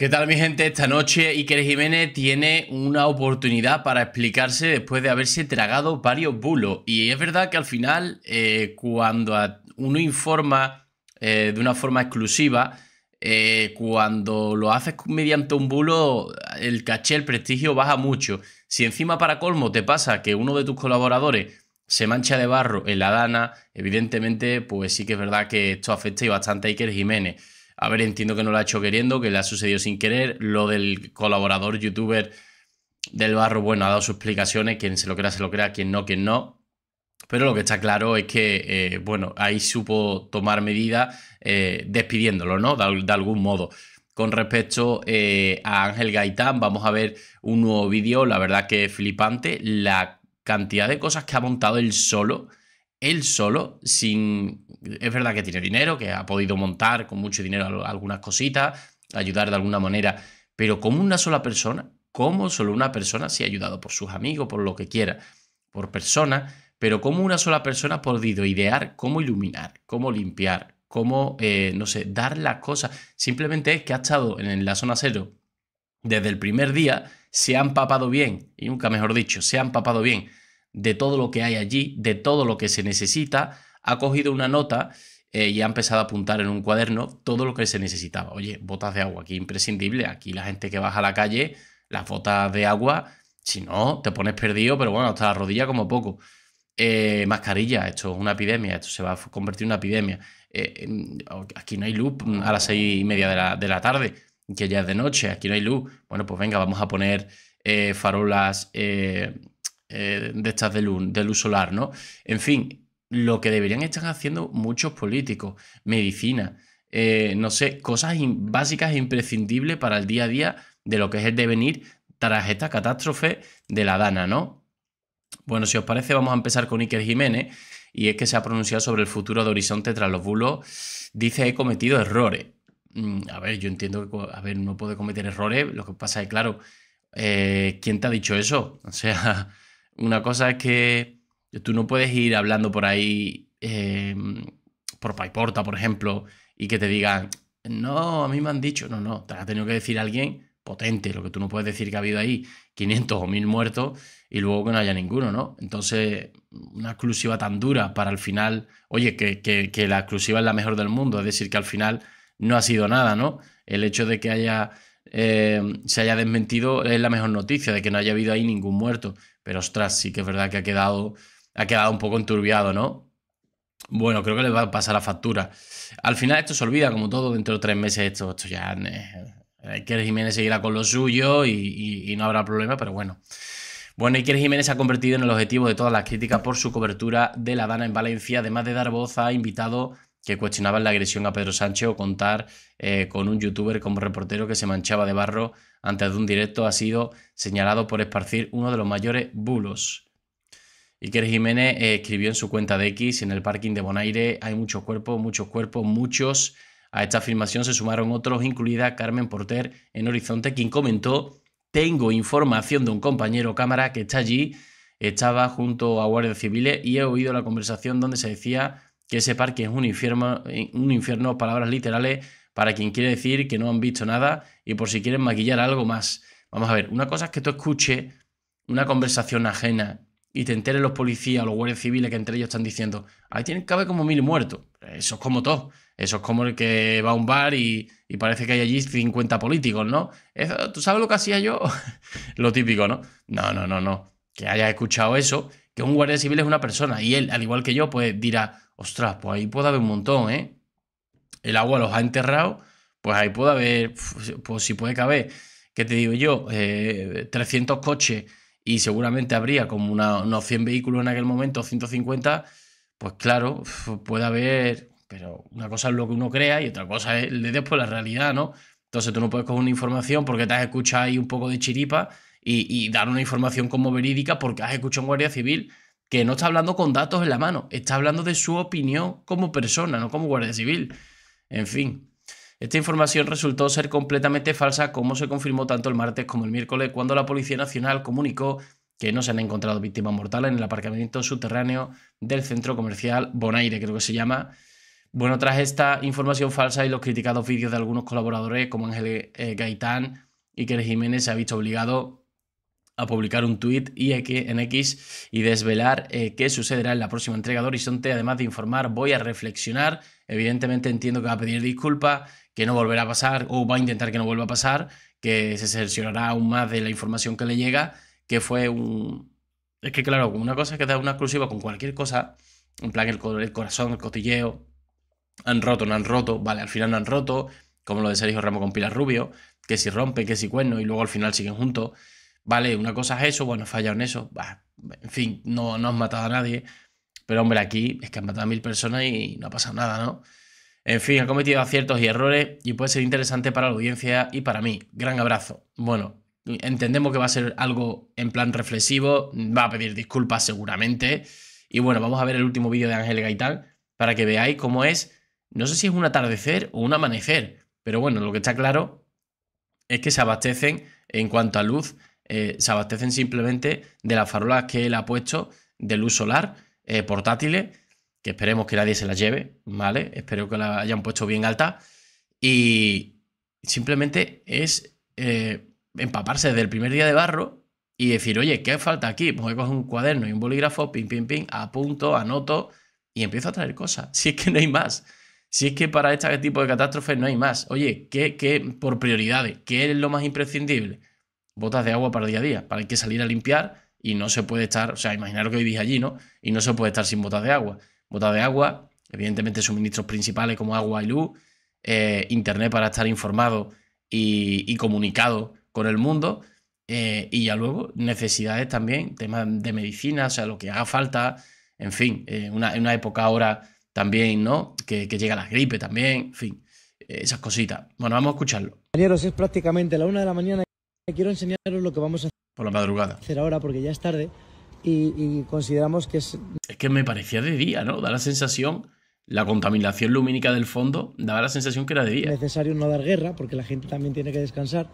¿Qué tal mi gente? Esta noche Iker Jiménez tiene una oportunidad para explicarse después de haberse tragado varios bulos. Y es verdad que al final, eh, cuando uno informa eh, de una forma exclusiva, eh, cuando lo haces mediante un bulo, el caché, el prestigio baja mucho. Si encima para colmo te pasa que uno de tus colaboradores se mancha de barro en la dana, evidentemente, pues sí que es verdad que esto afecta y bastante a Iker Jiménez. A ver, entiendo que no lo ha hecho queriendo, que le ha sucedido sin querer. Lo del colaborador youtuber del barro, bueno, ha dado sus explicaciones. Quien se lo crea, se lo crea. Quien no, quien no. Pero lo que está claro es que, eh, bueno, ahí supo tomar medidas eh, despidiéndolo, ¿no? De, algún modo. Con respecto eh, a Ángel Gaitán, vamos a ver un nuevo vídeo, la verdad que es flipante, la cantidad de cosas que ha montado él solo él solo, sin... Es verdad que tiene dinero, que ha podido montar con mucho dinero algunas cositas, ayudar de alguna manera, pero como una sola persona, como solo una persona se ha ayudado por sus amigos, por lo que quiera, por personas, pero como una sola persona ha podido idear cómo iluminar, cómo limpiar, cómo, eh, no sé, dar las cosas. Simplemente es que ha estado en la zona cero desde el primer día, se ha empapado bien, y nunca mejor dicho, se ha empapado bien de todo lo que hay allí, de todo lo que se necesita, ha cogido una nota eh, y ha empezado a apuntar en un cuaderno todo lo que se necesitaba. Oye, botas de agua, aquí imprescindible, aquí la gente que baja a la calle, las botas de agua, si no, te pones perdido, pero bueno, hasta la rodilla como poco. Eh, mascarilla, esto es una epidemia, esto se va a convertir en una epidemia. Eh, aquí no hay luz mm, a las seis y media de la, de la, tarde, que ya es de noche, aquí no hay luz. Bueno, pues venga, vamos a poner farolas eh, de estas de luz, solar, ¿no? En fin, lo que deberían estar haciendo muchos políticos, medicina, eh, no sé, cosas básicas e imprescindibles para el día a día de lo que es el devenir tras esta catástrofe de la Dana, ¿no? Bueno, si os parece, vamos a empezar con Iker Jiménez, y es que se ha pronunciado sobre el futuro de Horizonte tras los bulos. Dice, he cometido errores. Mm, a ver, yo entiendo que, a ver, no puede cometer errores, lo que pasa es, claro, eh, ¿quién te ha dicho eso? O sea, una cosa es que tú no puedes ir hablando por ahí, eh, por Paiporta, por ejemplo, y que te digan, no, a mí me han dicho, no, no, te ha tenido que decir alguien potente, lo que tú no puedes decir que ha habido ahí 500 o 1000 muertos y luego que no haya ninguno, ¿no? Entonces, una exclusiva tan dura para al final, oye, que, la exclusiva es la mejor del mundo, es decir, que al final no ha sido nada, ¿no? El hecho de que haya em, se haya desmentido es la mejor noticia, de que no haya habido ahí ningún muerto. Pero ostras, sí que es verdad que ha quedado, ha quedado un poco enturbiado, ¿no? Bueno, creo que le va a pasar la factura. Al final esto se olvida, como todo, dentro de tres meses esto, esto ya... Eh, Iker Jiménez seguirá con lo suyo y, no habrá problema, pero bueno. Bueno, Iker Jiménez se ha convertido en el objetivo de todas las críticas por su cobertura de la Dana en Valencia, además de dar voz a invitado que cuestionaban la agresión a Pedro Sánchez o contar eh, con un youtuber como reportero que se manchaba de barro antes de un directo ha sido señalado por esparcir uno de los mayores bulos. Iker Jiménez eh, escribió en su cuenta de X, en el parking de Bonaire hay muchos cuerpos, muchos cuerpos, muchos. A esta afirmación se sumaron otros, incluida Carmen Porter en Horizonte, quien comentó, tengo información de un compañero cámara que está allí, estaba junto a guardias civiles y he oído la conversación donde se decía que ese parque es un infierno, eh, un infierno, palabras literales, para quien quiere decir que no han visto nada y por si quieren maquillar algo más. Vamos a ver, una cosa es que tú escuches una conversación ajena y te enteren los policías o los guardias civiles que entre ellos están diciendo, ahí tienen haber como mil muertos. Eso es como todo. Eso es como el que va a un bar y, y parece que hay allí 50 políticos, ¿no? Eso, ¿Tú sabes lo que hacía yo? lo típico, ¿no? No, no, no, no. Que haya escuchado eso, que un guardia civil es una persona y él, al igual que yo, pues dirá, Ostras, pues ahí puede haber un montón, ¿eh? El agua los ha enterrado, pues ahí puede haber, pues si puede caber, ¿qué te digo yo? 300 eh, coches y seguramente habría como unos 100 vehículos en aquel momento, 150, pues claro, puede haber, pero una cosa es lo que uno crea y otra cosa es después la realidad, ¿no? Entonces tú no puedes coger una información porque te has escuchado ahí un poco de chiripa y, dar una información como verídica porque has escuchado en guardia civil que no está hablando con datos en la mano, está hablando de su opinión como persona, no como guardia civil. En fin, esta información resultó ser completamente falsa, como se confirmó tanto el martes como el miércoles, cuando la Policía Nacional comunicó que no se han encontrado víctimas mortales en el aparcamiento subterráneo del centro comercial Bonaire, creo que se llama. Bueno, tras esta información falsa y los criticados vídeos de algunos colaboradores como Ángel eh, Gaitán y que Jiménez se ha visto obligado a publicar un tuit y en X y desvelar eh, qué sucederá en la próxima entrega de Horizonte. Además de informar, voy a reflexionar. Evidentemente entiendo que va a pedir disculpas, que no volverá a pasar o va a intentar que no vuelva a pasar, que se seleccionará aún más de la información que le llega, que fue un... Es que claro, una cosa que da una exclusiva con cualquier cosa, en plan el, el corazón, el cotilleo, han roto, no han roto, vale, al final no han roto, como lo de Sergio Ramos con Pilar Rubio, que si rompe, que si cuerno y luego al final siguen juntos Vale, una cosa es eso, bueno, fallaron en eso, en fin, no, no has matado a nadie. Pero hombre, aquí es que han matado a mil personas y no ha pasado nada, ¿no? En fin, ha cometido aciertos y errores y puede ser interesante para la audiencia y para mí. Gran abrazo. Bueno, entendemos que va a ser algo en plan reflexivo, va a pedir disculpas seguramente. Y bueno, vamos a ver el último vídeo de Ángel Gaitán para que veáis cómo es, no sé si es un atardecer o un amanecer, pero bueno, lo que está claro es que se abastecen en cuanto a luz eh, se abastecen simplemente de las farolas que él ha puesto de luz solar eh, portátiles, que esperemos que nadie se las lleve, ¿vale? Espero que la hayan puesto bien alta. Y simplemente es eh, empaparse desde el primer día de barro y decir, oye, ¿qué falta aquí? Pues voy a coger un cuaderno y un bolígrafo, pim, pim, pim, apunto, anoto y empiezo a traer cosas. Si es que no hay más. Si es que para este tipo de catástrofes no hay más. Oye, ¿qué, qué por prioridades? ¿Qué es lo más imprescindible? botas de agua para el día a día, para que salir a limpiar y no se puede estar, o sea, lo que vivís allí, ¿no? Y no se puede estar sin botas de agua. Botas de agua, evidentemente suministros principales como agua y luz, eh, internet para estar informado y, comunicado con el mundo. Eh, y ya luego necesidades también, temas de medicina, o sea, lo que haga falta, en fin, en eh, una, época ahora también, ¿no? Que, llega la gripe también, en fin, esas cositas. Bueno, vamos a escucharlo. es prácticamente la una de la mañana. Quiero enseñaros lo que vamos a hacer. Por la madrugada. ahora porque ya es tarde y, consideramos que es. Es que me parecía de día, ¿no? Da la sensación, la contaminación lumínica del fondo, daba la sensación que era de día. Es Necesario no dar guerra porque la gente también tiene que descansar.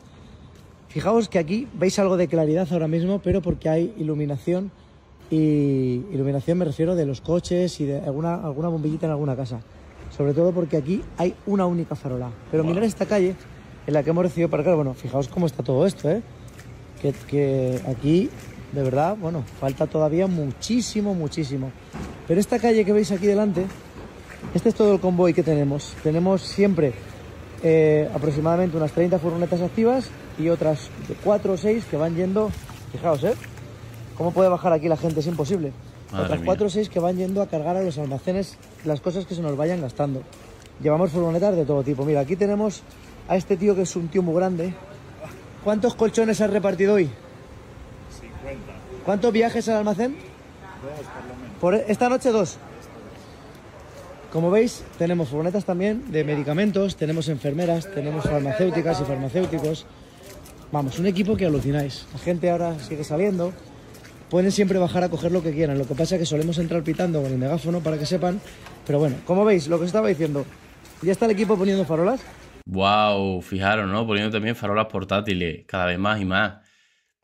Fijaos que aquí veis algo de claridad ahora mismo, pero porque hay iluminación y iluminación me refiero de los coches y de alguna, alguna bombillita en alguna casa. Sobre todo porque aquí hay una única farola. Pero mirar mirad esta calle, en la que hemos recibido para Bueno, fijaos cómo está todo esto, ¿eh? Que, aquí, de verdad, bueno, falta todavía muchísimo, muchísimo. Pero esta calle que veis aquí delante, este es todo el convoy que tenemos. Tenemos siempre eh, aproximadamente unas 30 furgonetas activas y otras de 4 o 6 que van yendo, fijaos, ¿eh? ¿Cómo puede bajar aquí la gente? Es imposible. otras 4 o 6 que van yendo a cargar a los almacenes las cosas que se nos vayan gastando. Llevamos furgonetas de todo tipo. Mira, aquí tenemos a este tío que es un tío muy grande. ¿Cuántos colchones has repartido hoy? 50. ¿Cuántos viajes al almacén? Dos, por menos. E-, esta noche dos. Como veis, tenemos furgonetas también de medicamentos, tenemos enfermeras, tenemos farmacéuticas y farmacéuticos. Vamos, un equipo que alucináis. La gente ahora sigue saliendo. Pueden siempre bajar a coger lo que quieran. Lo que pasa es que solemos entrar pitando con el megáfono para que sepan. Pero bueno, como veis, lo que os estaba diciendo, ya está el equipo poniendo farolas. Wow, fijaros, ¿no? Poniendo también farolas portátiles, cada vez más y más.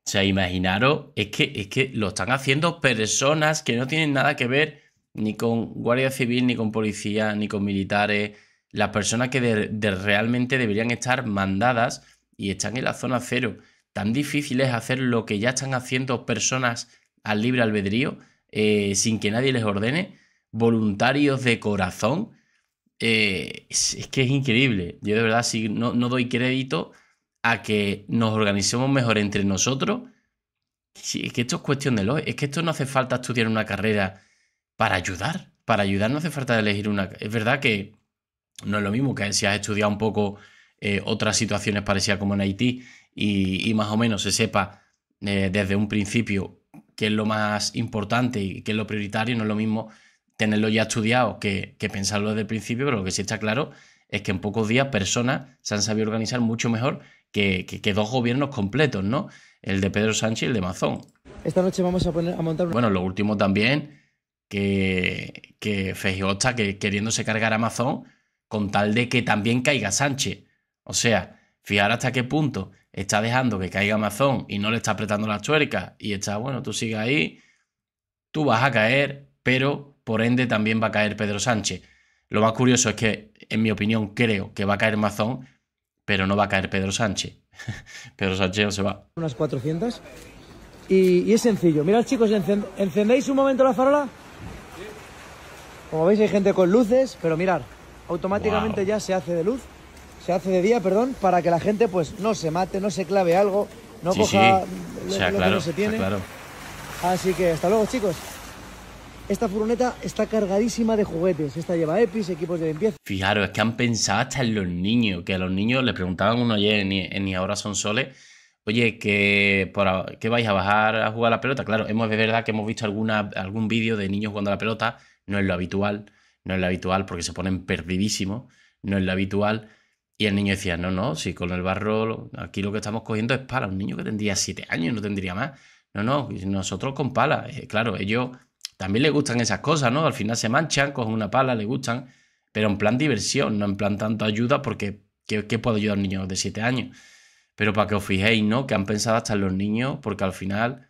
O sea, imaginaros, es que, es que lo están haciendo personas que no tienen nada que ver ni con Guardia Civil, ni con policía, ni con militares. Las personas que realmente deberían estar mandadas y están en la zona cero. Tan difícil es hacer lo que ya están haciendo personas al libre albedrío, eh, sin que nadie les ordene, voluntarios de corazón eh, es, que es increíble. Yo de verdad sí, no, doy crédito a que nos organicemos mejor entre nosotros. Sí, es que esto es cuestión de lo. Es que esto no hace falta estudiar una carrera para ayudar. Para ayudar no hace falta elegir una. Es verdad que no es lo mismo que si has estudiado un poco eh, otras situaciones parecidas como en Haití y, más o menos se sepa eh, desde un principio qué es lo más importante y qué es lo prioritario, no es lo mismo tenerlo ya estudiado que, pensarlo desde el principio, pero lo que sí está claro es que en pocos días personas se han sabido organizar mucho mejor que, dos gobiernos completos, ¿no? El de Pedro Sánchez y el de Mazón. Esta noche vamos a, poner, a montar... Bueno, lo último también, que, que que, queriéndose cargar a Mazón con tal de que también caiga Sánchez. O sea, fijar hasta qué punto está dejando que caiga Mazón y no le está apretando las tuercas y está, bueno, tú sigues ahí, tú vas a caer, pero por ende también va a caer Pedro Sánchez. Lo más curioso es que, en mi opinión, creo que va a caer Mazón, pero no va a caer Pedro Sánchez. Pedro Sánchez se va. Unas 400. Y, es sencillo. Mirad, chicos, ¿encendéis un momento la farola? Como veis, hay gente con luces, pero mirad, automáticamente ya se hace de luz, se hace de día, perdón, para que la gente pues no se mate, no se clave algo, no coja Lo, que no se tiene. Así que hasta luego, chicos. Esta furoneta está cargadísima de juguetes. Esta lleva EPIs, equipos de limpieza. Fijaros, es que han pensado hasta en los niños, que a los niños le preguntaban uno ayer ni ahora son soles. Oye, que por, ¿qué vais a bajar a jugar a la pelota? Claro, hemos, es verdad que hemos visto algún vídeo de niños jugando la pelota. No es lo habitual, no es lo habitual porque se ponen perdidísimos, no es lo habitual. Y el niño decía, no, no, si con el barro aquí lo que estamos cogiendo es pala. Un niño que tendría siete años, no tendría más. No, no, nosotros con pala. Eh, claro, ellos también le gustan esas cosas, ¿no? Al final se manchan, cogen una pala, le gustan, pero en plan diversión, no en plan tanto ayuda, porque ¿qué, puede ayudar a un niño de siete años? Pero para que os fijéis, ¿no? Que han pensado hasta en los niños, porque al final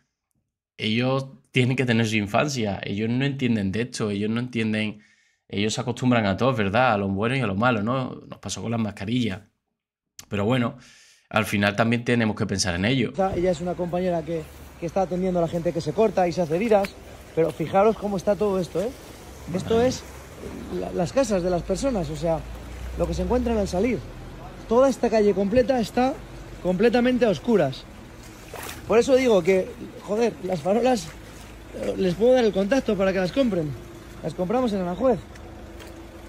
ellos tienen que tener su infancia, ellos no entienden de esto, ellos no entienden, ellos se acostumbran a todo, ¿verdad? A lo bueno y a lo malo, ¿no? Nos pasó con las mascarillas. Pero bueno, al final también tenemos que pensar en ello. Ella es una compañera que, que está atendiendo a la gente que se corta y se hace vidas pero fijaros cómo está todo esto, ¿eh? Esto es las casas de las personas, o sea, lo que se encuentran al salir. Toda esta calle completa está completamente a oscuras. Por eso digo que, joder, las farolas eh, les puedo dar el contacto para que las compren. Las compramos en Anajuez.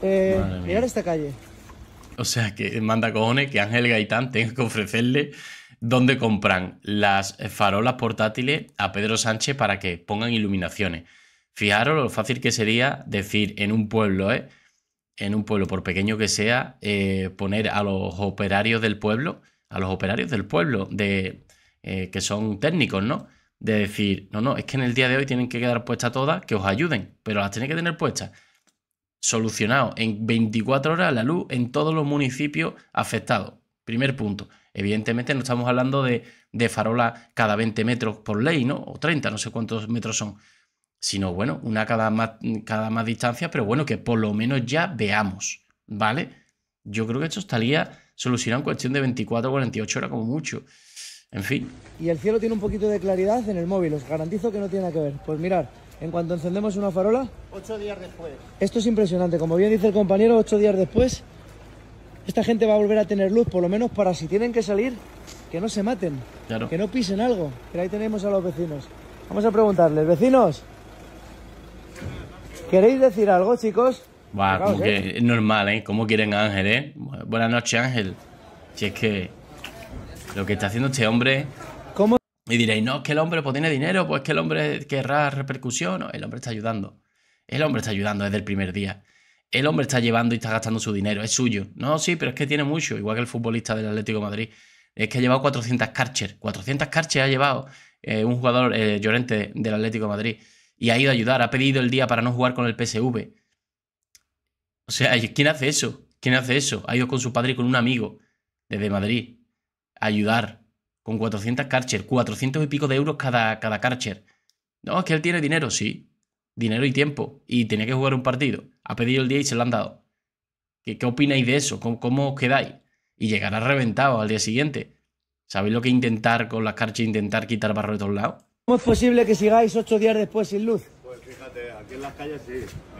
Eh, mirar esta calle. O sea, que manda cojones que Ángel Gaitán tenga que ofrecerle donde compran las farolas portátiles a Pedro Sánchez para que pongan iluminaciones. Fijaros lo fácil que sería decir en un pueblo, ¿eh? en un pueblo, por pequeño que sea, eh, poner a los operarios del pueblo, a los operarios del pueblo, de, eh, que son técnicos, ¿no? De decir, no, no, es que en el día de hoy tienen que quedar puestas todas, que os ayuden, pero las tienen que tener puestas. Solucionado en 24 horas la luz en todos los municipios afectados. Primer punto. Evidentemente no estamos hablando de, de farola cada 20 metros por ley, ¿no? O 30, no sé cuántos metros son. Sino, bueno, una cada más, cada más distancia, pero bueno, que por lo menos ya veamos, ¿vale? Yo creo que esto estaría solucionado en cuestión de 24 o 48 horas como mucho. En fin. Y el cielo tiene un poquito de claridad en el móvil, os garantizo que no tiene nada que ver. Pues mirar, en cuanto encendemos una farola... Ocho días después. Esto es impresionante, como bien dice el compañero, ocho días después esta gente va a volver a tener luz, por lo menos para si tienen que salir, que no se maten, que no pisen algo. Pero ahí tenemos a los vecinos. Vamos a preguntarles, vecinos, ¿queréis decir algo, chicos? Va, es normal, ¿eh? ¿Cómo quieren Ángel, eh? Buenas noches, Ángel. Si es que lo que está haciendo este hombre... ¿Cómo? Y diréis, no, es que el hombre pues, tiene dinero, pues que el hombre querrá repercusión. No, el hombre está ayudando. El hombre está ayudando desde el primer día el hombre está llevando y está gastando su dinero, es suyo. No, sí, pero es que tiene mucho, igual que el futbolista del Atlético Madrid. Es que ha llevado 400 Karcher, 400 Karcher ha llevado eh, un jugador eh, llorente del Atlético de Madrid y ha ido a ayudar, ha pedido el día para no jugar con el PSV. O sea, ¿quién hace eso? ¿Quién hace eso? Ha ido con su padre y con un amigo desde Madrid a ayudar con 400 Karcher, 400 y pico de euros cada, cada Karcher. No, es que él tiene dinero, sí, dinero y tiempo, y tenía que jugar un partido. Ha pedido el día y se lo han dado. ¿Qué, qué opináis de eso? ¿Cómo, ¿Cómo, os quedáis? Y llegará reventado al día siguiente. ¿Sabéis lo que intentar con las carchas, intentar quitar barro de todos lados? ¿Cómo es posible que sigáis ocho días después sin luz? Aquí en las calles sí.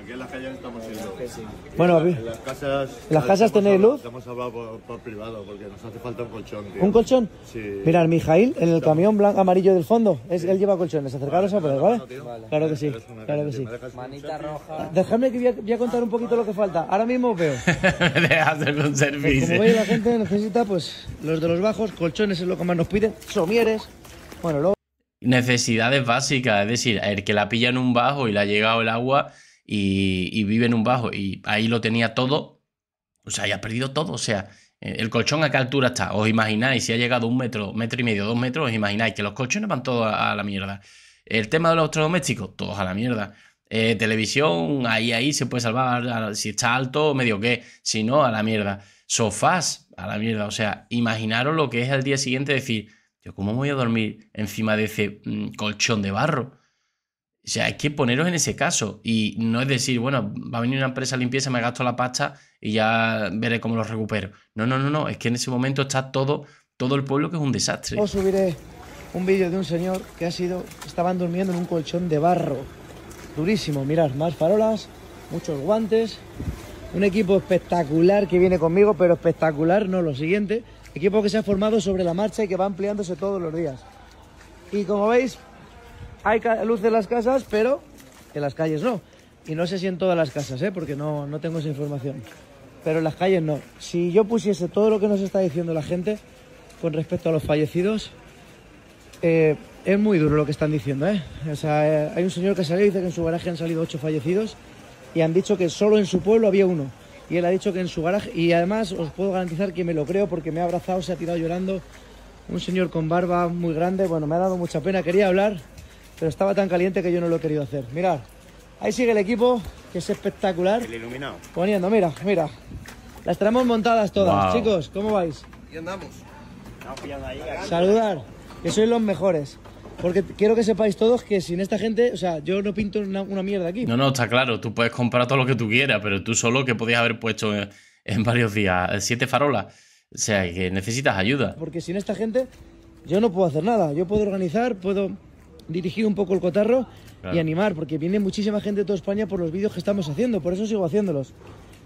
Aquí en las calles estamos sin Bueno, las casas. las casas tenéis luz? Estamos hablando por, por, privado porque nos hace falta un colchón. ¿Un colchón? Sí. Mirad, Mijail, en el camión blanco amarillo del fondo, él lleva colchones. Acercaros a poder, ¿vale? Claro que sí. Claro que sí. Manita roja. Dejadme que voy a, contar un poquito lo que falta. Ahora mismo veo. Le hacer un servicio. como veis, la gente necesita, pues, los de los bajos, colchones es lo que más nos piden, somieres. Bueno, luego necesidades básicas, es decir, el que la pilla en un bajo y le ha llegado el agua y, vive en un bajo y ahí lo tenía todo, o sea, ya ha perdido todo, o sea, eh, el colchón a qué altura está, os imagináis, si ha llegado un metro, metro y medio, dos metros, os imagináis que los colchones van todos a, la mierda. El tema de los electrodomésticos, todos a la mierda. Eh, televisión, ahí, ahí se puede salvar, si está alto, medio que, si no, a la mierda. Sofás, a la mierda, o sea, imaginaros lo que es al día siguiente decir ¿cómo voy a dormir encima de ese mm, colchón de barro? O sea, hay que poneros en ese caso. Y no es decir, bueno, va a venir una empresa limpieza, me gasto la pasta y ya veré cómo lo recupero. No, no, no, no. Es que en ese momento está todo, todo el pueblo que es un desastre. Os subiré un vídeo de un señor que ha sido. Estaban durmiendo en un colchón de barro. Durísimo, mirad, más farolas, muchos guantes. Un equipo espectacular que viene conmigo, pero espectacular, no lo siguiente. Equipo que se ha formado sobre la marcha y que va ampliándose todos los días. Y como veis, hay luz en las casas, pero en las calles no. Y no sé si en todas las casas, ¿eh? porque no, no tengo esa información. Pero en las calles no. Si yo pusiese todo lo que nos está diciendo la gente con respecto a los fallecidos, eh, es muy duro lo que están diciendo. ¿eh? O sea, eh, hay un señor que salió y dice que en su garaje han salido ocho fallecidos y han dicho que solo en su pueblo había uno y él ha dicho que en su garaje, y además os puedo garantizar que me lo creo porque me ha abrazado, se ha tirado llorando, un señor con barba muy grande, bueno, me ha dado mucha pena, quería hablar, pero estaba tan caliente que yo no lo he querido hacer. Mirad, ahí sigue el equipo, que es espectacular. El iluminado. Poniendo, mira, mira. Las tenemos montadas todas, chicos, ¿cómo vais? Y andamos. Saludar, que sois los mejores. Porque quiero que sepáis todos que sin esta gente, o sea, yo no pinto una, mierda aquí. No, no, está claro, tú puedes comprar todo lo que tú quieras, pero tú solo que podías haber puesto en, varios días eh, siete farolas. O sea, que necesitas ayuda. Porque sin esta gente yo no puedo hacer nada. Yo puedo organizar, puedo dirigir un poco el cotarro y animar, porque viene muchísima gente de toda España por los vídeos que estamos haciendo, por eso sigo haciéndolos,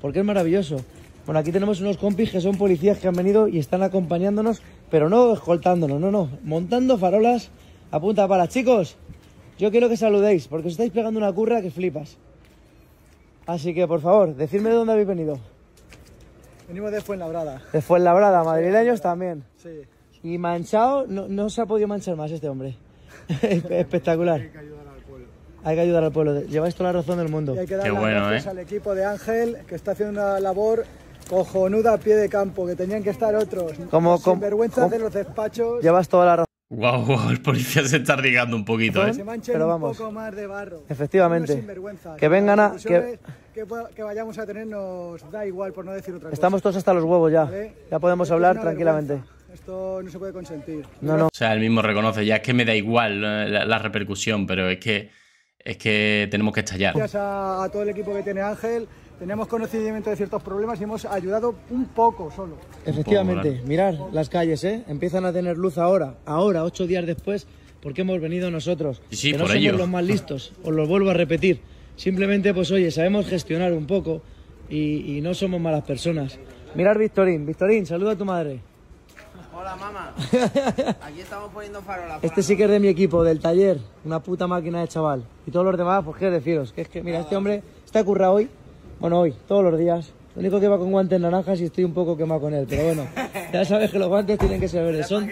porque es maravilloso. Bueno, aquí tenemos unos compis que son policías que han venido y están acompañándonos, pero no escoltándonos, no, no, montando farolas Apunta para, chicos. Yo quiero que saludéis, porque os estáis pegando una curra que flipas. Así que, por favor, decidme de dónde habéis venido. Venimos de Fuenlabrada. De Fuenlabrada, madrileños también. Sí. Y manchado, no, se ha podido manchar más este hombre. Espectacular. Hay que ayudar al pueblo. Hay que ayudar al pueblo. Lleváis toda la razón del mundo. Y hay que dar bueno, gracias ¿eh? al equipo de Ángel, que está haciendo una labor cojonuda a pie de campo, que tenían que estar otros. Como, sin vergüenza de los despachos. Llevas toda la razón. Guau, wow, wow, el policía se está arriesgando un poquito, ¿eh? Pero vamos, efectivamente, que vengan a... Que... vayamos a tener da igual, por no decir otra cosa. Estamos todos hasta los huevos ya, ya podemos hablar tranquilamente. Esto no se puede consentir. No, no. O sea, él mismo reconoce, ya es que me da igual la, repercusión, pero es que, es que tenemos que estallar. Gracias a todo el equipo que tiene Ángel, tenemos conocimiento de ciertos problemas y hemos ayudado un poco solo. Efectivamente, mirar las calles, ¿eh? Empiezan a tener luz ahora, ahora, ocho días después, porque hemos venido nosotros. y que no somos los más listos, os lo vuelvo a repetir. Simplemente, pues oye, sabemos gestionar un poco y, no somos malas personas. Mirar Victorín, Victorín, saluda a tu madre. Hola, mamá. Aquí estamos poniendo farolas. Este sí que es de mi equipo, del taller. Una puta máquina de chaval. Y todos los demás, pues qué deciros. Que es que, mira, este hombre está curra hoy bueno, hoy, todos los días. Lo único que va con guantes naranjas y estoy un poco quemado con él, pero bueno, ya sabes que los guantes tienen que ser verdes. Son...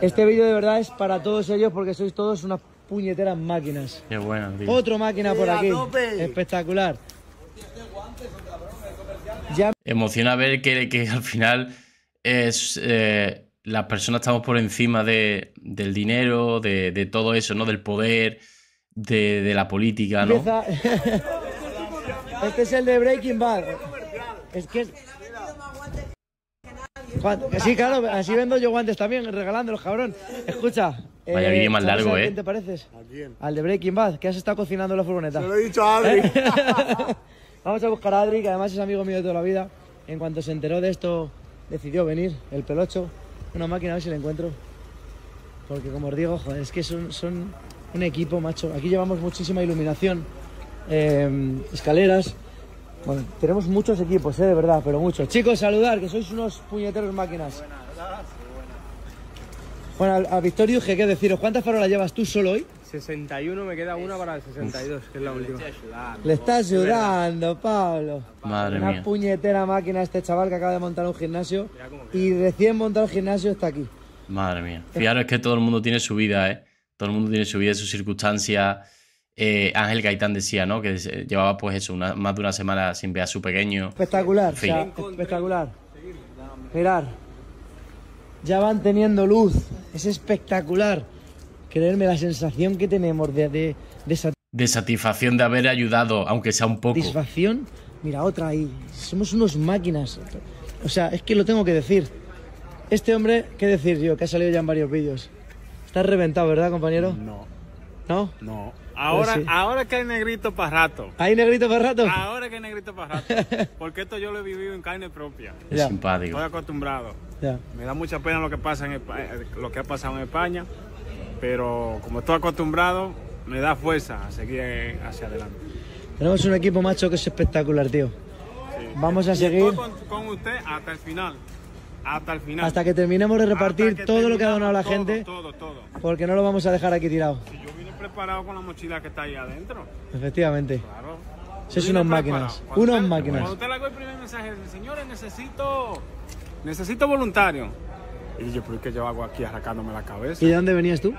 este vídeo de verdad es para todos ellos porque sois todos unas puñeteras máquinas. Qué bueno, tío. Otro máquina por aquí. Espectacular. Emociona ver que, al final es eh, las personas estamos por encima de, del dinero, de, de, todo eso, ¿no? Del poder, de, de la política, ¿no? Este es el de Breaking Bad. Es que... Sí, claro, así vendo yo guantes también, regalándolos, cabrón. Escucha. Vaya eh, vídeo más largo, ¿eh? ¿A te parece Al de Breaking Bad, que has estado cocinando la furgoneta. Se lo he dicho a Adri. Vamos a buscar a Adri, que además es amigo mío de toda la vida. En cuanto se enteró de esto, decidió venir, el pelocho. Una máquina, a ver si le encuentro. Porque como os digo, joder, es que son un equipo, macho. Aquí llevamos muchísima iluminación eh, escaleras. Bueno, tenemos muchos equipos, eh, de verdad, pero muchos. Chicos, saludar, que sois unos puñeteros máquinas. Bueno, a, Victorio que ¿qué, quiero deciros? ¿Cuántas farolas llevas tú solo hoy? 61, me queda una para el 62, que es la última. Le, está ayudando, Pablo. Madre Una puñetera máquina este chaval que acaba de montar un gimnasio. Y recién montado el gimnasio está aquí. Madre mía. Eh. Fijaros que todo el mundo tiene su vida, ¿eh? Todo el mundo tiene su vida, sus circunstancias eh, Ángel Gaitán decía, ¿no? Que llevaba pues eso, más de una semana sin ver a su pequeño. Espectacular, sí. espectacular. Esperar. ya van teniendo luz, es espectacular. Creerme la sensación que tenemos de, de, de satisfacción de haber ayudado, aunque sea un poco. Satisfacción, mira, otra ahí. Somos unos máquinas. O sea, es que lo tengo que decir. Este hombre, ¿qué decir yo? Que ha salido ya en varios vídeos. Está reventado, ¿verdad, compañero? No. ¿No? No. Pues ahora, que hay negrito para rato. ¿Hay negrito para rato? Ahora que hay negrito para rato. Porque esto yo lo he vivido en carne propia. Es simpático. Estoy acostumbrado. Me da mucha pena lo que, pasa en eh, lo que ha pasado en España. Pero como estoy acostumbrado, me da fuerza a seguir eh, hacia adelante. Tenemos un equipo macho que es espectacular, tío. Vamos a seguir. Estoy con, usted hasta el final hasta el final. Hasta que terminemos de repartir todo lo que ha donado la gente. Todo, todo. Porque no lo vamos a dejar aquí tirado preparado con la mochila que está ahí adentro. Efectivamente. Claro. unas unas máquinas. Unas máquinas. Cuando usted le hago el primer mensaje, dice, señores, necesito, necesito voluntario. Y yo, ¿por que yo hago aquí arrancándome la cabeza? ¿Y de dónde venías tú?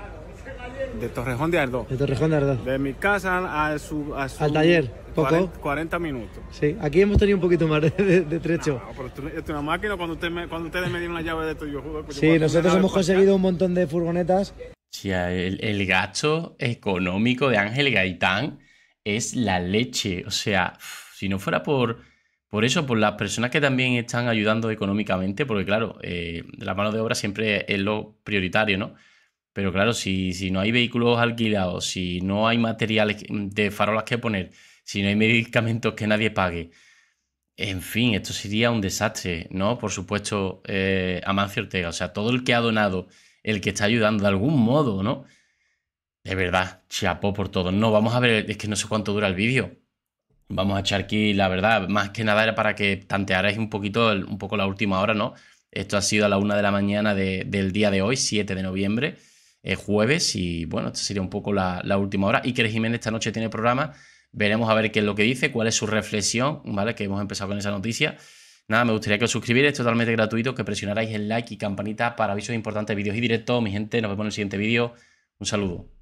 De Torrejón de Ardó. De Torrejón de Ardó. De mi casa a su, a su al taller. Poco. 40, minutos. Sí, aquí hemos tenido un poquito más de, trecho. No, pero es una máquina cuando, usted cuando ustedes me dieron la llave de esto, yo juro. Sí, nosotros hemos conseguido un montón de furgonetas el, gasto económico de Ángel Gaitán es la leche. O sea, si no fuera por, por eso, por las personas que también están ayudando económicamente, porque claro, eh, la mano de obra siempre es lo prioritario, ¿no? Pero claro, si, si no hay vehículos alquilados, si no hay materiales de farolas que poner, si no hay medicamentos que nadie pague, en fin, esto sería un desastre, ¿no? Por supuesto, eh, Amancio Ortega, o sea, todo el que ha donado el que está ayudando de algún modo, ¿no? De verdad, chapó por todo. No, vamos a ver, es que no sé cuánto dura el vídeo. Vamos a echar aquí, la verdad, más que nada era para que tantearais un poquito, un poco la última hora, ¿no? Esto ha sido a la una de la mañana del día de hoy, 7 de noviembre, eh, jueves, y bueno, esta sería un poco la, última hora. Y que Jiménez esta noche tiene programa, veremos a ver qué es lo que dice, cuál es su reflexión, ¿vale? Que hemos empezado con esa noticia. Nada, me gustaría que os suscribierais, es totalmente gratuito, que presionarais el like y campanita para avisos importantes de vídeos y directos. Mi gente, nos vemos en el siguiente vídeo. Un saludo.